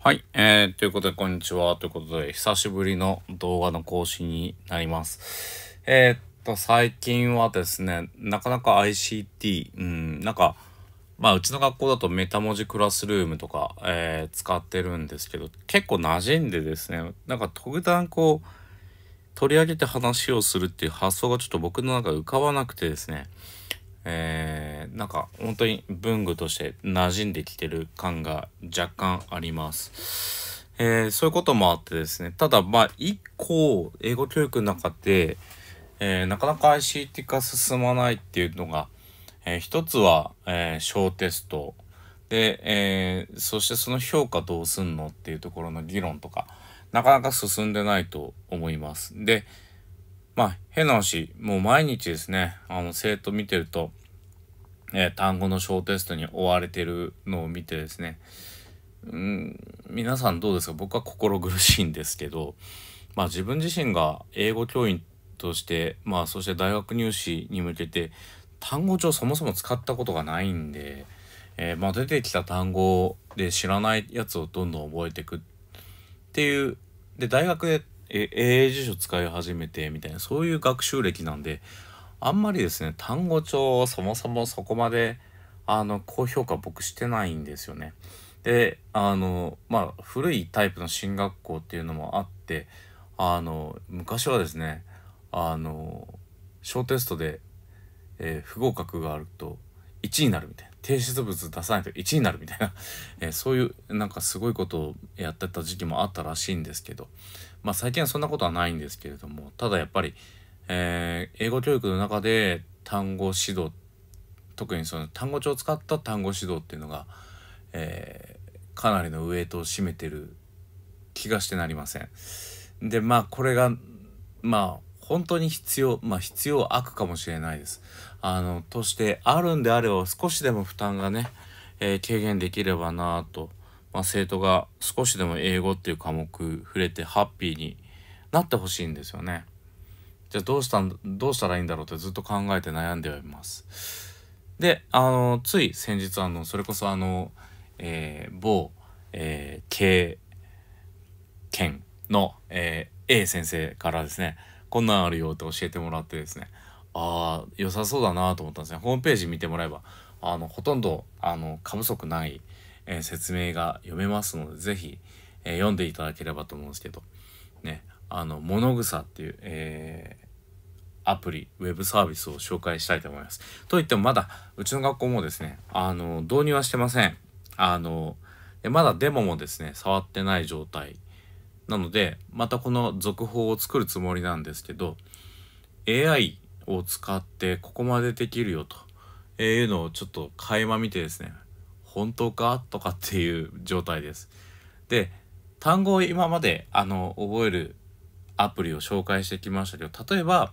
はい。えー、ということで、こんにちは。ということで、久しぶりの動画の更新になります。えー、っと、最近はですね、なかなか ICT、うん、なんか、まあ、うちの学校だとメタ文字クラスルームとか、えー、使ってるんですけど、結構馴染んでですね、なんか特段こう、取り上げて話をするっていう発想がちょっと僕の中浮かばなくてですね、なんか本当に文具として馴染んできてる感が若干あります。えー、そういうこともあってですね。ただまあ一個英語教育の中で、えー、なかなか ICT 化進まないっていうのが、えー、一つは、えー、小テストで、えー、そしてその評価どうすんのっていうところの議論とか、なかなか進んでないと思います。で、まあ変な話、もう毎日ですね、あの生徒見てると、えー、単語の小テストに追われてるのを見てですね、うん、皆さんどうですか僕は心苦しいんですけど、まあ自分自身が英語教員として、まあそして大学入試に向けて、単語帳そもそも使ったことがないんで、えー、まあ出てきた単語で知らないやつをどんどん覚えていくっていう、で、大学で英辞書使い始めてみたいな、そういう学習歴なんで、あんまりですね、単語帳をそもそもそこまで、あの、高評価僕してないんですよね。で、あの、まあ、古いタイプの進学校っていうのもあって、あの、昔はですね、あの、小テストで、えー、不合格があると1位になるみたいな。提出物出さないと1位になるみたいな、えー、そういうなんかすごいことをやってた時期もあったらしいんですけど、まあ最近はそんなことはないんですけれども、ただやっぱり、えー、英語教育の中で単語指導特にその単語帳を使った単語指導っていうのが、えー、かなりのウエイトを占めてる気がしてなりません。でまあこれがまあ本当に必要まあ必要悪かもしれないです。あのとしてあるんであれば少しでも負担がね、えー、軽減できればなと、まあ、生徒が少しでも英語っていう科目触れてハッピーになってほしいんですよね。じゃあどうしたんどうしたらいいんだろうってずっと考えて悩んでおります。であのつい先日あのそれこそあの、えー、某、えー、経県の、えー、A 先生からですねこんなんあるよって教えてもらってですねああ良さそうだなと思ったんですねホームページ見てもらえばあのほとんどあの過不足ない、えー、説明が読めますので是非、えー、読んでいただければと思うんですけどねあの、モノグサっていう、えー、アプリ、ウェブサービスを紹介したいと思います。といってもまだ、うちの学校もですね、あの、導入はしてません。あの、まだデモもですね、触ってない状態。なので、またこの続報を作るつもりなんですけど、AI を使ってここまでできるよというのをちょっと垣間見てですね、本当かとかっていう状態です。で、単語を今まであの覚えるアプリを紹介してきましたけど、例えば、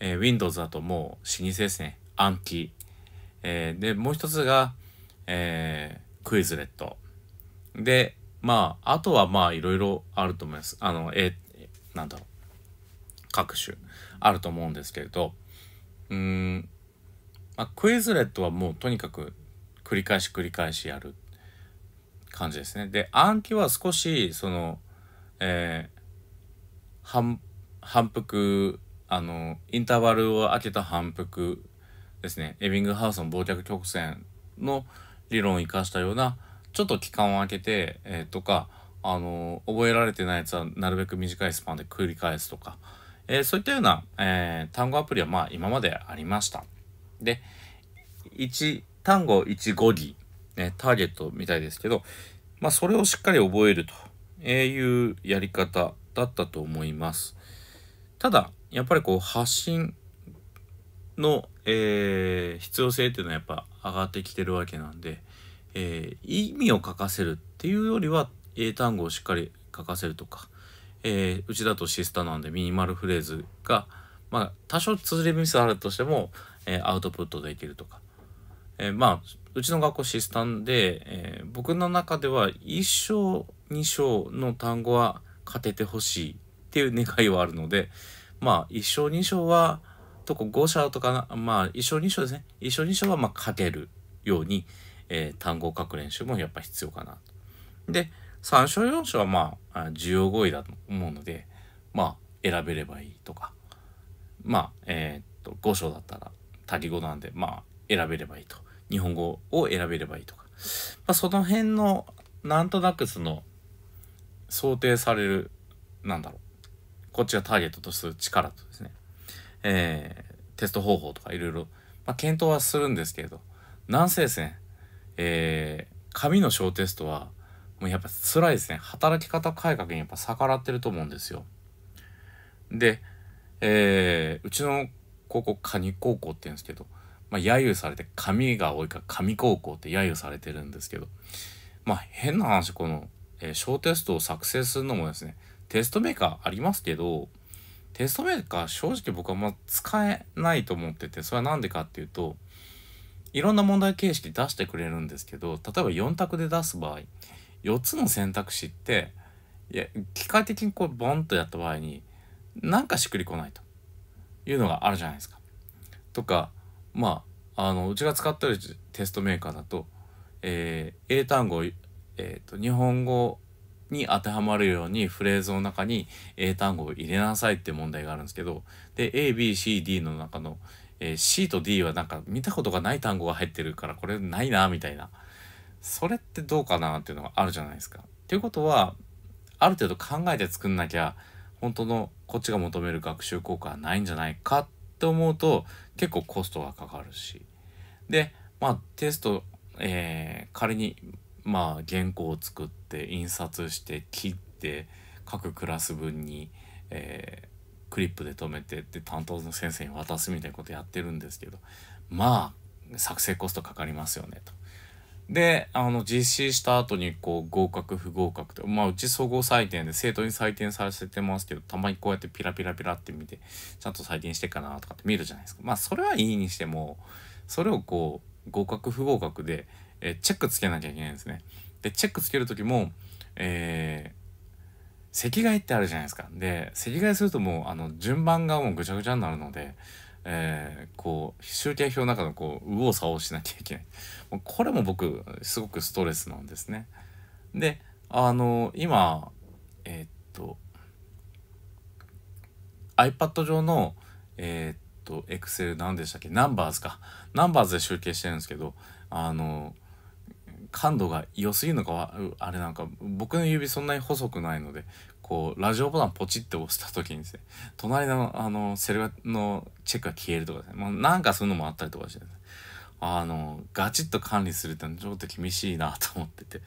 えー、Windows だともう老舗ですね。暗記。えー、で、もう一つが、えー、クイズレット。で、まあ、あとはまあ、いろいろあると思います。あの、えー、なんだろう。各種あると思うんですけれど、うん、まあ、クイズレットはもうとにかく繰り返し繰り返しやる感じですね。で、暗記は少し、その、えー、反復あのインターバルを空けた反復ですねエビングハウスの忘却曲線の理論を生かしたようなちょっと期間を空けて、えー、とかあの覚えられてないやつはなるべく短いスパンで繰り返すとか、えー、そういったような、えー、単語アプリはまあ今までありました。で1単語1語義、ね、ターゲットみたいですけど、まあ、それをしっかり覚えるというやり方だったと思います。ただ、やっぱりこう発信の、えー、必要性っていうのはやっぱ上がってきてるわけなんで、えー、意味を書かせるっていうよりは英単語をしっかり書かせるとか、えー、うちだとシスタなんでミニマルフレーズが、まあ、多少綴りミスあるとしても、えー、アウトプットできるとか、えー、まあうちの学校シスタンで、えー、僕の中では1章2章の単語は勝ててほしいっていう願いはあるので、まあ、1勝2勝は、とこ5勝とかまあ、1勝2勝ですね。1勝2勝は、まあ、勝てるように、えー、単語を書く練習もやっぱ必要かなと。で、3勝4勝は、まあ、需要語彙だと思うので、まあ、選べればいいとか、まあ、えー、っと、5勝だったら、他義語なんで、まあ、選べればいいと。日本語を選べればいいとか。まあ、その辺の、なんとなくその、想定される、なんだろう。こっちがターゲットとする力とですね、えー、テスト方法とかいろいろ、まあ、検討はするんですけれど、なんせですね、えー、紙の小テストは、もうやっぱ辛いですね。働き方改革にやっぱ逆らってると思うんですよ。で、えー、うちの高校、カニ高校って言うんですけど、まあ、揶揄されて、紙が多いから紙高校って揶揄されてるんですけど、まあ、変な話、この、え小テストを作成するのもですね、テストメーカーありますけど、テストメーカー正直僕はま使えないと思ってて、それは何でかっていうと、いろんな問題形式出してくれるんですけど、例えば4択で出す場合、4つの選択肢って、いや、機械的にこうボンとやった場合に、なんかしっくりこないというのがあるじゃないですか。とか、まあ、あの、うちが使ってるテストメーカーだと、えー、英単語えーと、日本語に当てはまるようにフレーズの中に英単語を入れなさいって問題があるんですけどで ABCD の中の、えー、C と D はなんか見たことがない単語が入ってるからこれないなみたいなそれってどうかなっていうのがあるじゃないですか。っていうことはある程度考えて作んなきゃ本当のこっちが求める学習効果はないんじゃないかって思うと結構コストがかかるしでまあテスト、えー、仮にまあ原稿を作って印刷して切って各クラス分に、えー、クリップで留めてって担当の先生に渡すみたいなことやってるんですけどまあ作成コストかかりますよねと。であの実施した後にこう合格不合格とまあうち総合採点で生徒に採点させてますけどたまにこうやってピラピラピラって見てちゃんと採点してっかなとかって見るじゃないですかまあそれはいいにしてもそれをこう合格不合格でえチェックつけなきゃいけないんですね。で、チェックつける時も、えー、赤外ってあるじゃないですか。で、赤外するともう、あの、順番がもうぐちゃぐちゃになるので、えー、こう、集計表の中のこう、右往左往しなきゃいけない。もうこれも僕、すごくストレスなんですね。で、あの、今、えー、っと、iPad 上の、えー、っと、Excel 何でしたっけナンバーズか。ナンバーズで集計してるんですけど、あの、感度が良すぎるのかはあれなんか僕の指そんなに細くないのでこうラジオボタンポチって押した時にですね隣のあのセルのチェックが消えるとかですね、まあ、なんかそういうのもあったりとかして、ね、あのガチッと管理するってのはちょっと厳しいなと思ってて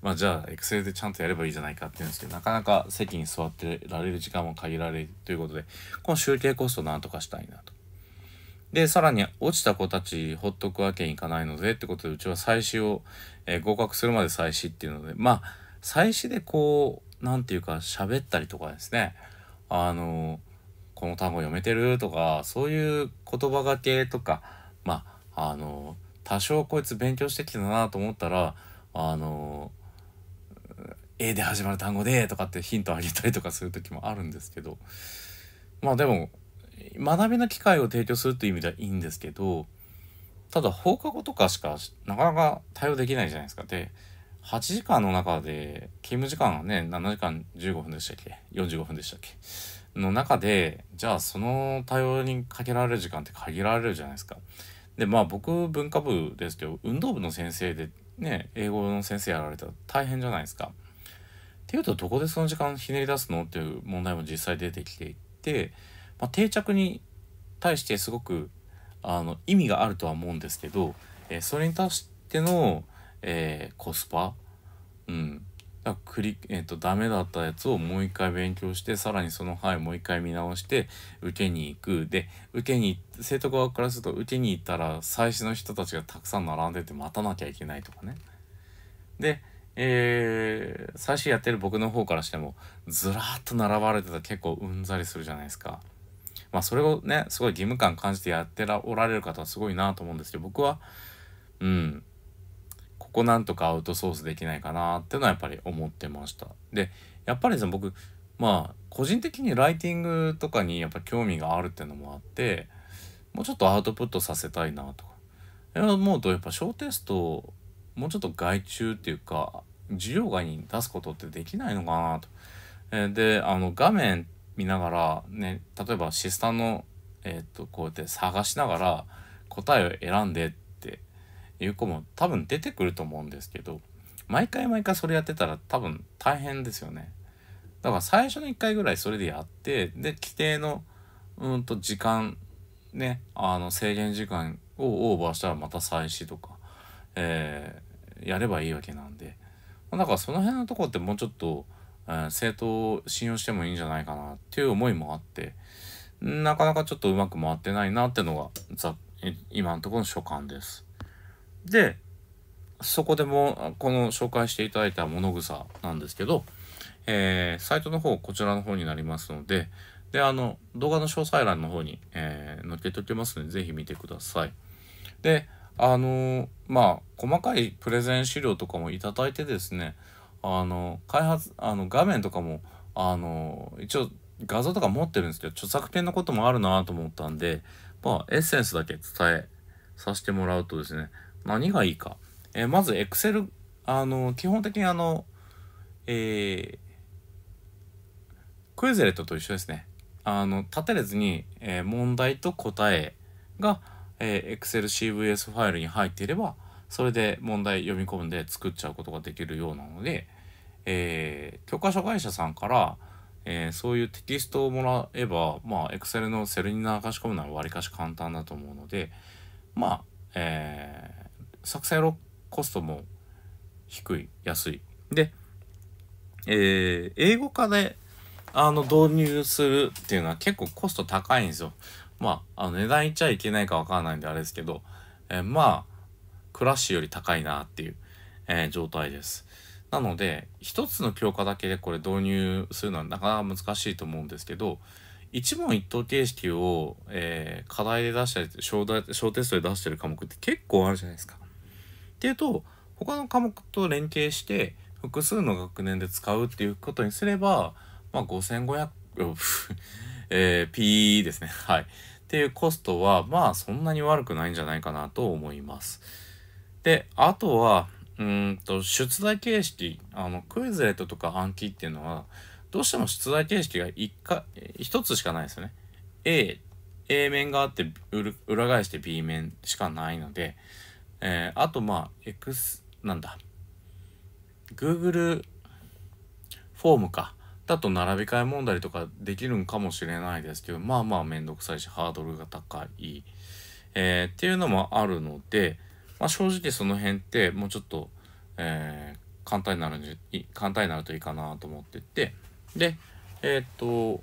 まあじゃあエクセルでちゃんとやればいいじゃないかって言うんですけどなかなか席に座ってられる時間も限られるということでこの集計コストをなんとかしたいなと。で、さらに落ちた子たちほっとくわけにいかないのでってことで、うちは祭祀を、えー、合格するまで祭祀っていうので、まあ、祭祀でこう、何て言うか喋ったりとかですね、あの、この単語読めてるとか、そういう言葉がけとか、まあ、あの、多少こいつ勉強してきたなと思ったら、あの、A で始まる単語でとかってヒントあげたりとかする時もあるんですけど、まあでも学びの機会を提供するという意味ではいいんですけど、ただ放課後とかしかなかなか対応できないじゃないですか。で、8時間の中で、勤務時間がね、7時間15分でしたっけ ?45 分でしたっけの中で、じゃあその対応にかけられる時間って限られるじゃないですか。で、まあ僕文化部ですけど、運動部の先生でね、英語の先生やられたら大変じゃないですか。っていうと、どこでその時間ひねり出すのっていう問題も実際出てきていて、まあ、定着に対してすごくあの意味があるとは思うんですけど、えー、それに対しての、えー、コスパ、うん、だクリ、えーと、ダメだったやつをもう一回勉強してさらにその範囲もう一回見直して受けに行くで受けに生徒側からすると受けに行ったら最初の人たちがたくさん並んでて待たなきゃいけないとかね。でえー、最初やってる僕の方からしてもずらっと並ばれてたら結構うんざりするじゃないですか。まあそれをね、すごい義務感感じてやっておられる方はすごいなと思うんですけど、僕は、うん、ここなんとかアウトソースできないかなっていうのはやっぱり思ってました。で、やっぱりそ僕、まあ個人的にライティングとかにやっぱ興味があるっていうのもあって、もうちょっとアウトプットさせたいなとか。思うとやっぱ小テストもうちょっと外注っていうか、需要外に出すことってできないのかなと。で、あの画面見ながら、ね、例えばシスターの、えっ、ー、とこうやって探しながら答えを選んでっていう子も多分出てくると思うんですけど毎回毎回それやってたら多分大変ですよね。だから最初の1回ぐらいそれでやってで規定のうんと時間ねあの制限時間をオーバーしたらまた再試とか、えー、やればいいわけなんでだからその辺のとこってもうちょっと政党を信用してもいいんじゃないかなっていう思いもあってなかなかちょっとうまく回ってないなってのが今のところの所感です。でそこでもこの紹介していただいた物草なんですけど、えー、サイトの方こちらの方になりますのでであの動画の詳細欄の方に、えー、載っけておきますので是非見てください。であのー、まあ細かいプレゼン資料とかもいただいてですねあの開発あの画面とかもあの一応画像とか持ってるんですけど著作権のこともあるなと思ったんでまあエッセンスだけ伝えさせてもらうとですね何がいいか、えー、まず Excel あの基本的にあのえー、クイズレットと一緒ですねあの縦列に、えー、問題と答えが、え ExcelCVS ファイルに入っていれば、それで問題読み込んで作っちゃうことができるようなので、えー、教科書会社さんから、えー、そういうテキストをもらえば、まあ、Excel のセルに流し込むのはわりかし簡単だと思うので、まあ、えー、作成コストも低い、安い。で、えー、英語化で、あの、導入するっていうのは結構コスト高いんですよ。まあ、あの値段いっちゃいけないかわからないんであれですけど、えー、まあ、クラッシュより高いなっていう、えー、状態です。なので、一つの教科だけでこれ導入するのはなかなか難しいと思うんですけど、一問一答形式を、えー、課題で出したり小小テストで出してる科目って結構あるじゃないですか。っていうと他の科目と連携して複数の学年で使うっていうことにすれば、まあ、5500えー、P ですねはいっていうコストはまあそんなに悪くないんじゃないかなと思います。で、あとは、うんと、出題形式、あの、クイズレットとか暗記っていうのは、どうしても出題形式が一か、一つしかないですよね。A、A 面があって、裏返して B 面しかないので、えー、あと、まあ、X、なんだ、Google フォームか。だと並び替え問題とかできるんかもしれないですけど、まあまあめんどくさいし、ハードルが高い。えー、っていうのもあるので、まあ、正直その辺ってもうちょっと、えー、簡単になるんじ簡単になるといいかなと思っててでえー、っと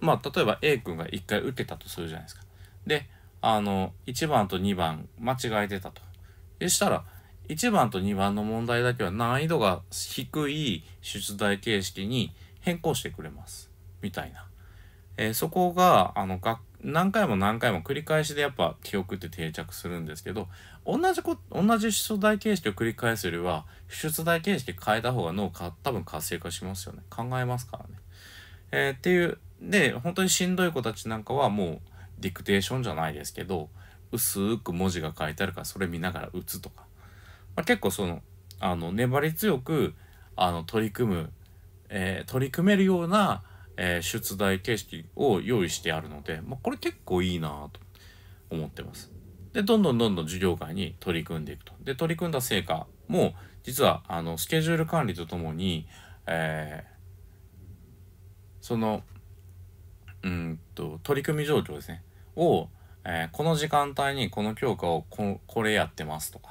まあ例えば A 君が1回受けたとするじゃないですか。であの1番と2番間違えてたと。でしたら1番と2番の問題だけは難易度が低い出題形式に変更してくれますみたいな、えー、そこがあの学何回も何回も繰り返しでやっぱ記憶って定着するんですけど同じこ同じ出題形式を繰り返すよりは出題形式変えた方が脳が多分活性化しますよね考えますからね。えー、っていうで本当にしんどい子たちなんかはもうディクテーションじゃないですけど薄く文字が書いてあるからそれ見ながら打つとか、まあ、結構そのあの粘り強くあの取り組む、えー、取り組めるようなえー、出題形式を用意してあるので、まあ、これ結構いいなと思ってます。で、どんどんどんどん授業外に取り組んでいくと。で、取り組んだ成果も、実は、あの、スケジュール管理とともに、えー、その、うんと、取り組み状況ですね。を、えー、この時間帯にこの教科をここれやってますとか、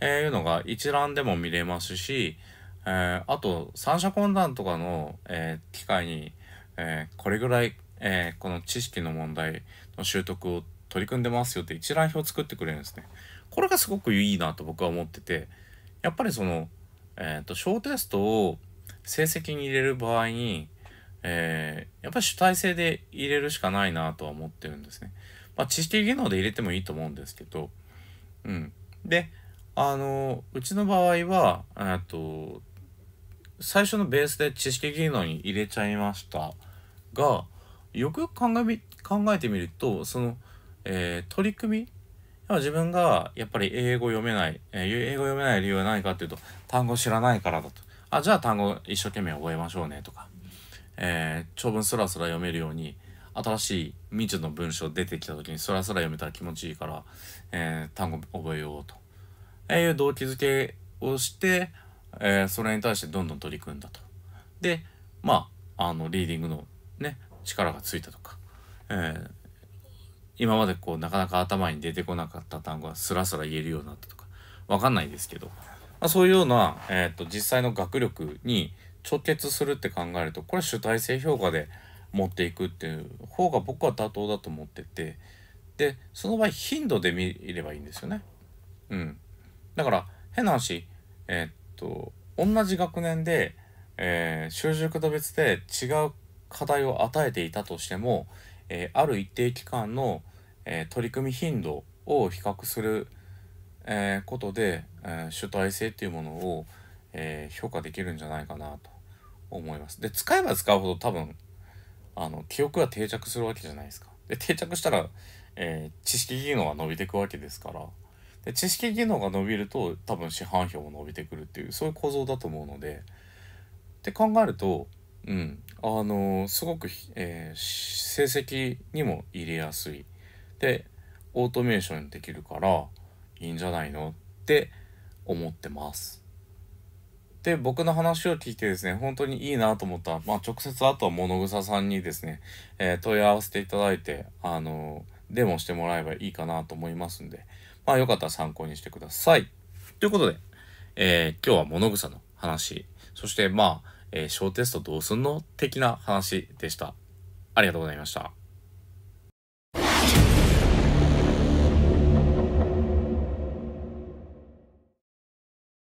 えー、いうのが一覧でも見れますし、えー、あと三者懇談とかの、えー、機会に、えー、これぐらい、えー、この知識の問題の習得を取り組んでますよって一覧表を作ってくれるんですね。これがすごくいいなと僕は思ってて、やっぱりその、えっ、ー、と、小テストを成績に入れる場合に、えー、やっぱり主体性で入れるしかないなとは思ってるんですね。まあ、知識技能で入れてもいいと思うんですけど、うん。で、あの、うちの場合は、えっと、最初のベースで知識技能に入れちゃいましたがよくよく考え考えてみるとその、えー、取り組み自分がやっぱり英語読めない、えー、英語読めない理由は何かっていうと単語知らないからだとあじゃあ単語一生懸命覚えましょうねとか、えー、長文すらすら読めるように新しい未知の文章出てきた時にそらそら読めたら気持ちいいから、えー、単語覚えようと、えー、いう動機づけをしてえー、それに対してどんどん取り組んだと。でまああのリーディングのね力がついたとか、えー、今までこうなかなか頭に出てこなかった単語がスラスラ言えるようになったとかわかんないですけど、まあ、そういうような、えーと、と実際の学力に直結するって考えるとこれ主体性評価で持っていくっていう方が僕は妥当だと思っててでその場合頻度で見ればいいんですよね。うん、だから変な話、えーと同じ学年で、えー、習熟度別で違う課題を与えていたとしても、えー、ある一定期間の、えー、取り組み頻度を比較する、えー、ことで、え主体性っていうものを、え評価できるんじゃないかなと思います。で使えば使うほど多分あの記憶が定着するわけじゃないですか。で定着したら、え知識技能は伸びていくわけですから。で知識技能が伸びると多分市販票も伸びてくるっていうそういう構造だと思うのでって考えるとうんあのー、すごく、えー、成績にも入れやすいでオートメーションできるからいいんじゃないのって思ってます。で僕の話を聞いてですね本当にいいなと思った、まあ、直接あとは物草さんにですね、えー、問い合わせていただいてあのデモしてもらえばいいかなと思いますんでまあよかったら参考にしてください。ということで、えー、今日は物草の話、そしてまあ、えー、小テストどうすんの的な話でした。ありがとうございました。